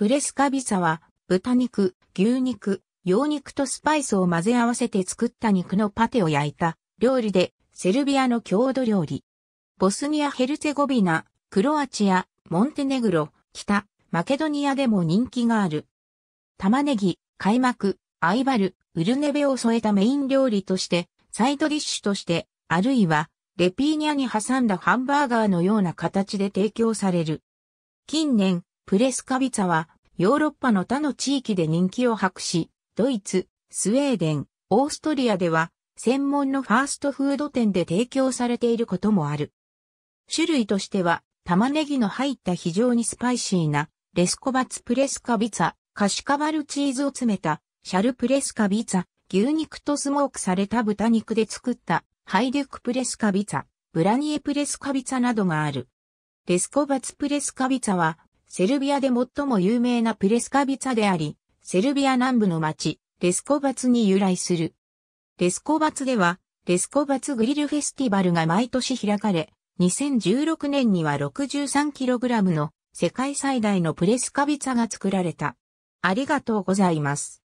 プレスカビサは、豚肉、牛肉、羊肉とスパイスを混ぜ合わせて作った肉のパテを焼いた料理で、セルビアの郷土料理。ボスニア・ヘルツェゴビナ、クロアチア、モンテネグロ、北、マケドニアでも人気がある。玉ねぎ、開幕、アイバル、ウルネベを添えたメイン料理として、サイドディッシュとして、あるいは、レピーニャに挟んだハンバーガーのような形で提供される。近年、プレスカビツァは、ヨーロッパの他の地域で人気を博し、ドイツ、スウェーデン、オーストリアでは、専門のファーストフード店で提供されていることもある。種類としては、玉ねぎの入った非常にスパイシーな、レスコバツプレスカビツァ、カシカバルチーズを詰めた、シャルプレスカビツァ、牛肉とスモークされた豚肉で作った、ハイデュクプレスカビツァ、ブラニエプレスカビツァなどがある。レスコバツプレスカビツァは、セルビアで最も有名なプレスカビツァであり、セルビア南部の町、レスコバツに由来する。レスコバツでは、レスコバツグリルフェスティバルが毎年開かれ、2016年には 63kg の世界最大のプレスカビツァが作られた。ありがとうございます。